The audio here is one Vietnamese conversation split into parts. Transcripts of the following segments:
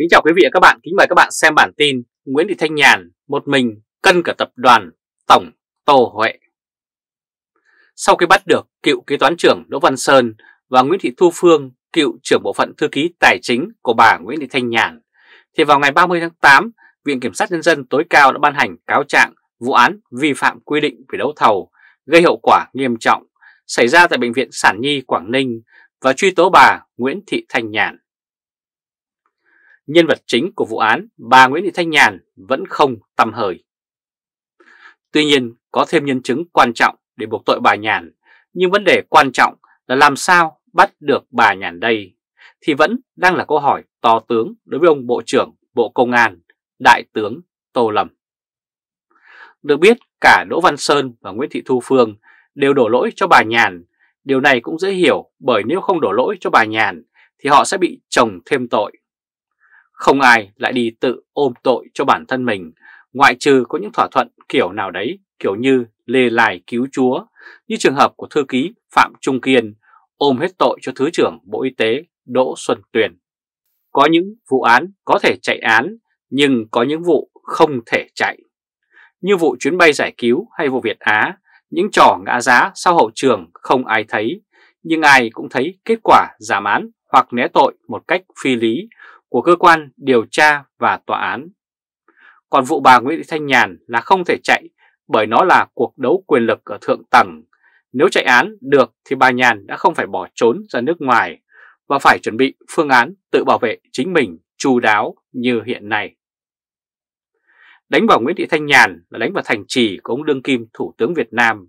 Kính chào quý vị và các bạn, kính mời các bạn xem bản tin Nguyễn Thị Thanh Nhàn một mình cân cả tập đoàn Tổng Tô Huệ. Sau khi bắt được cựu kế toán trưởng Đỗ Văn Sơn và Nguyễn Thị Thu Phương, cựu trưởng bộ phận thư ký tài chính của bà Nguyễn Thị Thanh Nhàn, thì vào ngày 30 tháng 8, Viện Kiểm sát Nhân dân tối cao đã ban hành cáo trạng vụ án vi phạm quy định về đấu thầu gây hậu quả nghiêm trọng xảy ra tại Bệnh viện Sản Nhi Quảng Ninh và truy tố bà Nguyễn Thị Thanh Nhàn nhân vật chính của vụ án bà Nguyễn Thị Thanh Nhàn vẫn không tầm hời. Tuy nhiên có thêm nhân chứng quan trọng để buộc tội bà Nhàn, nhưng vấn đề quan trọng là làm sao bắt được bà Nhàn đây thì vẫn đang là câu hỏi to tướng đối với ông Bộ trưởng Bộ Công an Đại tướng Tô Lâm. Được biết cả Đỗ Văn Sơn và Nguyễn Thị Thu Phương đều đổ lỗi cho bà Nhàn. Điều này cũng dễ hiểu bởi nếu không đổ lỗi cho bà Nhàn thì họ sẽ bị chồng thêm tội. Không ai lại đi tự ôm tội cho bản thân mình, ngoại trừ có những thỏa thuận kiểu nào đấy, kiểu như lê lài cứu chúa, như trường hợp của thư ký Phạm Trung Kiên ôm hết tội cho Thứ trưởng Bộ Y tế Đỗ Xuân Tuyền. Có những vụ án có thể chạy án, nhưng có những vụ không thể chạy. Như vụ chuyến bay giải cứu hay vụ Việt Á, những trò ngã giá sau hậu trường không ai thấy, nhưng ai cũng thấy kết quả giảm án hoặc né tội một cách phi lý của cơ quan điều tra và tòa án. Còn vụ bà Nguyễn Thị Thanh Nhàn là không thể chạy bởi nó là cuộc đấu quyền lực ở thượng tầng. Nếu chạy án được thì bà Nhàn đã không phải bỏ trốn ra nước ngoài và phải chuẩn bị phương án tự bảo vệ chính mình chu đáo như hiện nay. Đánh vào Nguyễn Thị Thanh Nhàn là đánh vào thành trì của ông Đương Kim Thủ tướng Việt Nam.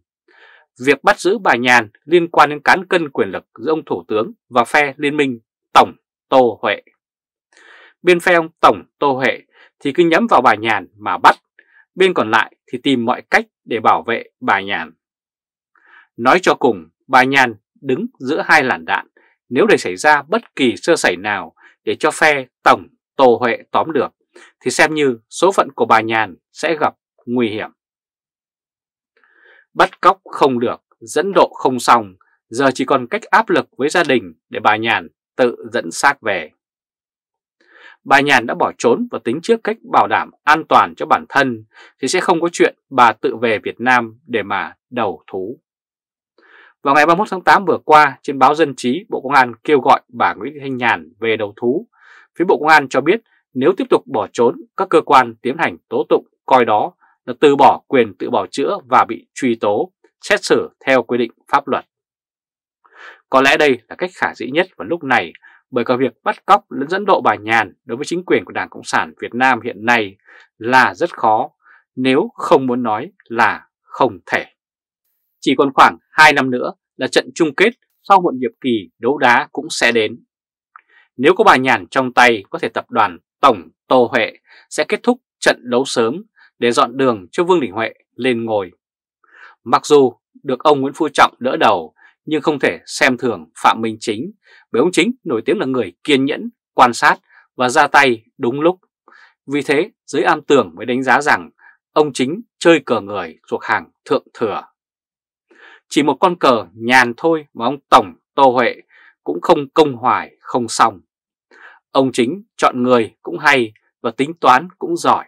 Việc bắt giữ bà Nhàn liên quan đến cán cân quyền lực giữa ông Thủ tướng và phe Liên minh Tổng Tô Huệ. Bên phe ông Tổng Tô Huệ thì cứ nhắm vào bà Nhàn mà bắt, bên còn lại thì tìm mọi cách để bảo vệ bà Nhàn. Nói cho cùng, bà Nhàn đứng giữa hai làn đạn nếu để xảy ra bất kỳ sơ sẩy nào để cho phe Tổng Tô Huệ tóm được thì xem như số phận của bà Nhàn sẽ gặp nguy hiểm. Bắt cóc không được, dẫn độ không xong, giờ chỉ còn cách áp lực với gia đình để bà Nhàn tự dẫn xác về bà Nhàn đã bỏ trốn và tính trước cách bảo đảm an toàn cho bản thân thì sẽ không có chuyện bà tự về Việt Nam để mà đầu thú. Vào ngày 31 tháng 8 vừa qua, trên báo Dân chí Bộ Công an kêu gọi bà Nguyễn Thanh Nhàn về đầu thú. Phía Bộ Công an cho biết nếu tiếp tục bỏ trốn, các cơ quan tiến hành tố tụng coi đó là từ bỏ quyền tự bảo chữa và bị truy tố, xét xử theo quy định pháp luật. Có lẽ đây là cách khả dĩ nhất vào lúc này bởi cả việc bắt cóc lẫn dẫn độ bà Nhàn đối với chính quyền của Đảng Cộng sản Việt Nam hiện nay là rất khó, nếu không muốn nói là không thể. Chỉ còn khoảng 2 năm nữa là trận chung kết sau một nhiệm kỳ đấu đá cũng sẽ đến. Nếu có bà Nhàn trong tay có thể tập đoàn Tổng Tô Huệ sẽ kết thúc trận đấu sớm để dọn đường cho Vương Đình Huệ lên ngồi. Mặc dù được ông Nguyễn Phú Trọng đỡ đầu nhưng không thể xem thường Phạm Minh Chính bởi ông Chính nổi tiếng là người kiên nhẫn, quan sát và ra tay đúng lúc. Vì thế, giới am tường mới đánh giá rằng ông Chính chơi cờ người thuộc hàng thượng thừa. Chỉ một con cờ nhàn thôi mà ông Tổng Tô Huệ cũng không công hoài, không xong. Ông Chính chọn người cũng hay và tính toán cũng giỏi.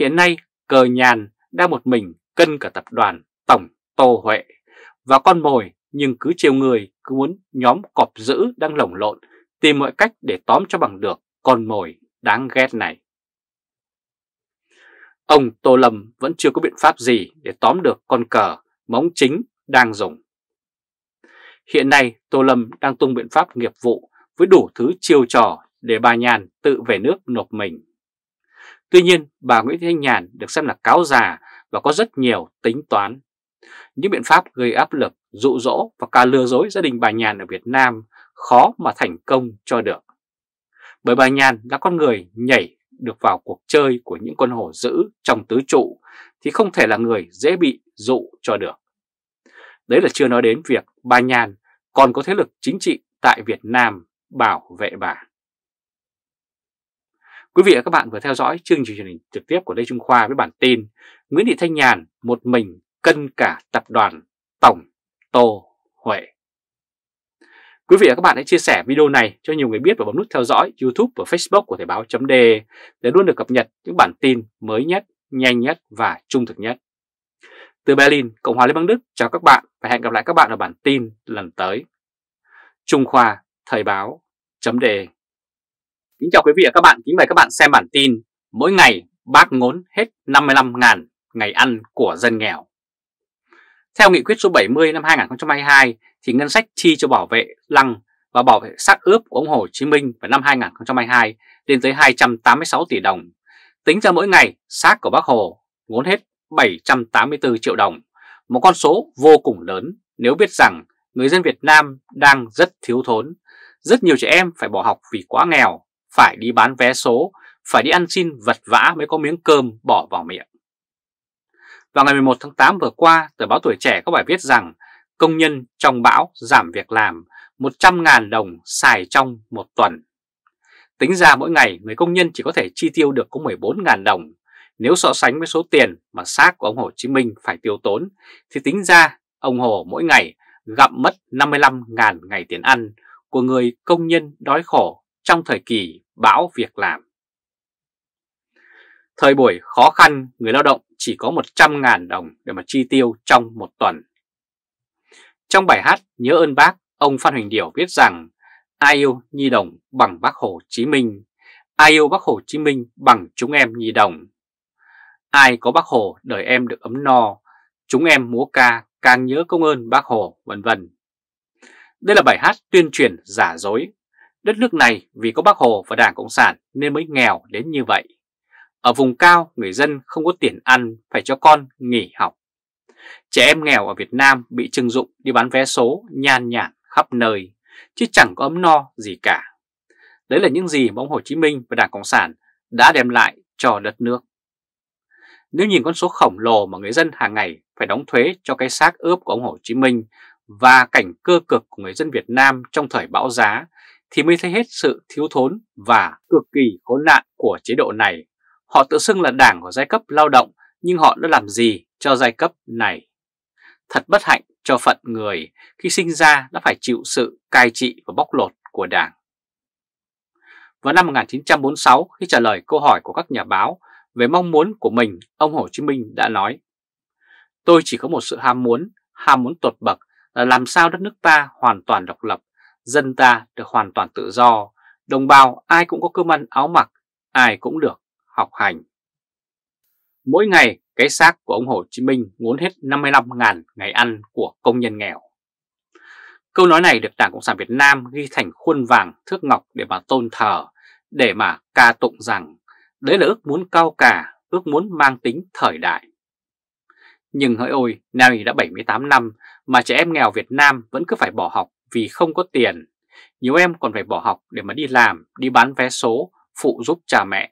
Hiện nay, cờ nhàn đang một mình cân cả tập đoàn Tổng Tô Huệ và con mồi nhưng cứ trêu người, cứ muốn nhóm cọp dữ đang lồng lộn, tìm mọi cách để tóm cho bằng được con mồi đáng ghét này. Ông Tô Lâm vẫn chưa có biện pháp gì để tóm được con cờ móng chính đang dùng. Hiện nay Tô Lâm đang tung biện pháp nghiệp vụ với đủ thứ chiêu trò để bà Nhàn tự về nước nộp mình. Tuy nhiên bà Nguyễn Thanh Nhàn được xem là cáo già và có rất nhiều tính toán. Những biện pháp gây áp lực dụ dỗ và cả lừa dối gia đình bà Nhàn ở Việt Nam khó mà thành công cho được. Bởi bà Nhàn là con người nhảy được vào cuộc chơi của những con hổ dữ trong tứ trụ thì không thể là người dễ bị dụ cho được. Đấy là chưa nói đến việc bà Nhàn còn có thế lực chính trị tại Việt Nam bảo vệ bà. Quý vị và các bạn vừa theo dõi chương trình truyền hình trực tiếp của Lê Trung Khoa với bản tin Nguyễn Thị Thanh Nhàn một mình cân cả tập đoàn tổng Tô Huệ. Quý vị và các bạn hãy chia sẻ video này cho nhiều người biết và bấm nút theo dõi YouTube và Facebook của Thời báo .de để luôn được cập nhật những bản tin mới nhất, nhanh nhất và trung thực nhất. Từ Berlin, Cộng hòa Liên bang Đức, chào các bạn và hẹn gặp lại các bạn ở bản tin lần tới. Trung Khoa, Thời báo .de Kính chào quý vị và các bạn, kính mời các bạn xem bản tin Mỗi ngày bác ngốn hết 55.000 ngày ăn của dân nghèo. Theo nghị quyết số 70 năm 2022 thì ngân sách chi cho bảo vệ lăng và bảo vệ xác ướp của ông Hồ Chí Minh vào năm 2022 lên tới 286 tỷ đồng. Tính ra mỗi ngày, xác của bác Hồ ngốn hết 784 triệu đồng, một con số vô cùng lớn nếu biết rằng người dân Việt Nam đang rất thiếu thốn. Rất nhiều trẻ em phải bỏ học vì quá nghèo, phải đi bán vé số, phải đi ăn xin vật vã mới có miếng cơm bỏ vào miệng. Vào ngày 11 tháng 8 vừa qua, tờ báo Tuổi Trẻ có bài viết rằng công nhân trong bão giảm việc làm 100.000 đồng xài trong một tuần. Tính ra mỗi ngày, người công nhân chỉ có thể chi tiêu được có 14.000 đồng. Nếu so sánh với số tiền mà xác của ông Hồ Chí Minh phải tiêu tốn, thì tính ra ông Hồ mỗi ngày gặm mất 55.000 ngày tiền ăn của người công nhân đói khổ trong thời kỳ bão việc làm. Thời buổi khó khăn, người lao động chỉ có 100.000 đồng để mà chi tiêu trong một tuần. Trong bài hát Nhớ ơn bác, ông Phan Huỳnh Điểu viết rằng Ai yêu Nhi Đồng bằng bác Hồ Chí Minh, ai yêu bác Hồ Chí Minh bằng chúng em Nhi Đồng. Ai có bác Hồ đời em được ấm no, chúng em múa ca càng nhớ công ơn bác Hồ, vân vân. Đây là bài hát tuyên truyền giả dối. Đất nước này vì có bác Hồ và Đảng Cộng sản nên mới nghèo đến như vậy. Ở vùng cao, người dân không có tiền ăn, phải cho con nghỉ học. Trẻ em nghèo ở Việt Nam bị trưng dụng đi bán vé số nhan nhản khắp nơi, chứ chẳng có ấm no gì cả. Đấy là những gì mà ông Hồ Chí Minh và Đảng Cộng sản đã đem lại cho đất nước. Nếu nhìn con số khổng lồ mà người dân hàng ngày phải đóng thuế cho cái xác ướp của ông Hồ Chí Minh và cảnh cơ cực của người dân Việt Nam trong thời bão giá thì mới thấy hết sự thiếu thốn và cực kỳ khốn nạn của chế độ này Họ tự xưng là đảng của giai cấp lao động nhưng họ đã làm gì cho giai cấp này? Thật bất hạnh cho phận người khi sinh ra đã phải chịu sự cai trị và bóc lột của đảng. Vào năm 1946 khi trả lời câu hỏi của các nhà báo về mong muốn của mình, ông Hồ Chí Minh đã nói Tôi chỉ có một sự ham muốn, ham muốn tột bậc là làm sao đất nước ta hoàn toàn độc lập, dân ta được hoàn toàn tự do, đồng bào ai cũng có cơm ăn áo mặc, ai cũng được học hành. Mỗi ngày, cái xác của ông Hồ Chí Minh muốn hết 55.000 ngày ăn của công nhân nghèo. Câu nói này được Đảng Cộng sản Việt Nam ghi thành khuôn vàng thước ngọc để mà tôn thờ, để mà ca tụng rằng đấy là ước muốn cao cả, ước muốn mang tính thời đại. Nhưng hỡi ôi, nay đã 78 năm mà trẻ em nghèo Việt Nam vẫn cứ phải bỏ học vì không có tiền. Nhiều em còn phải bỏ học để mà đi làm, đi bán vé số, phụ giúp cha mẹ.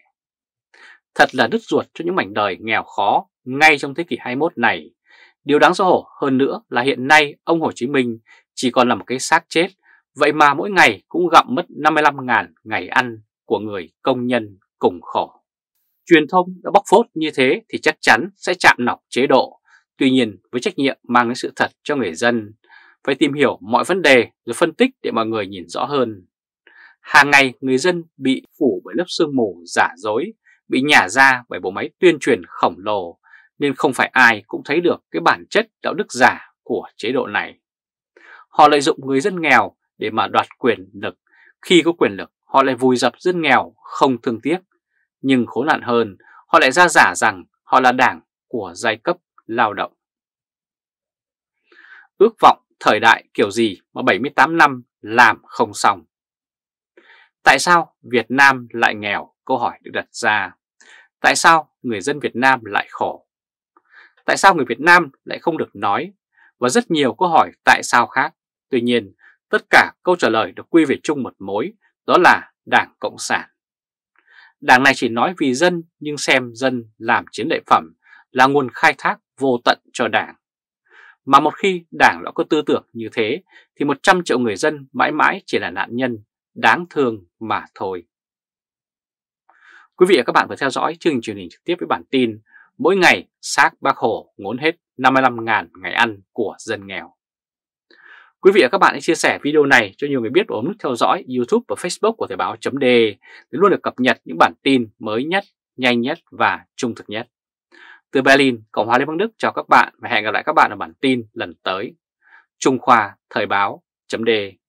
Thật là đứt ruột cho những mảnh đời nghèo khó ngay trong thế kỷ 21 này. Điều đáng xấu hổ hơn nữa là hiện nay ông Hồ Chí Minh chỉ còn là một cái xác chết, vậy mà mỗi ngày cũng gặm mất 55.000 ngày ăn của người công nhân cùng khổ. Truyền thông đã bóc phốt như thế thì chắc chắn sẽ chạm nọc chế độ, tuy nhiên với trách nhiệm mang đến sự thật cho người dân, phải tìm hiểu mọi vấn đề rồi phân tích để mọi người nhìn rõ hơn. Hàng ngày người dân bị phủ bởi lớp sương mù giả dối bị nhả ra bởi bộ máy tuyên truyền khổng lồ nên không phải ai cũng thấy được cái bản chất đạo đức giả của chế độ này. Họ lợi dụng người dân nghèo để mà đoạt quyền lực. Khi có quyền lực, họ lại vùi dập dân nghèo không thương tiếc. Nhưng khốn nạn hơn, họ lại ra giả rằng họ là đảng của giai cấp lao động. Ước vọng thời đại kiểu gì mà 78 năm làm không xong. Tại sao Việt Nam lại nghèo? câu hỏi được đặt ra. Tại sao người dân Việt Nam lại khổ? Tại sao người Việt Nam lại không được nói? Và rất nhiều câu hỏi tại sao khác. Tuy nhiên, tất cả câu trả lời được quy về chung một mối, đó là Đảng Cộng sản. Đảng này chỉ nói vì dân nhưng xem dân làm chiến lợi phẩm là nguồn khai thác vô tận cho Đảng. Mà một khi Đảng đã có tư tưởng như thế thì 100 triệu người dân mãi mãi chỉ là nạn nhân, đáng thương mà thôi. Quý vị và các bạn vừa theo dõi chương trình truyền hình trực tiếp với bản tin Mỗi ngày xác bác Hồ ngốn hết 55.000 ngày ăn của dân nghèo. Quý vị và các bạn hãy chia sẻ video này cho nhiều người biết và bấm nút theo dõi YouTube và Facebook của Thời báo .de để luôn được cập nhật những bản tin mới nhất, nhanh nhất và trung thực nhất. Từ Berlin, Cộng hòa Liên bang Đức chào các bạn và hẹn gặp lại các bạn ở bản tin lần tới. Trung Khoa Thời báo .de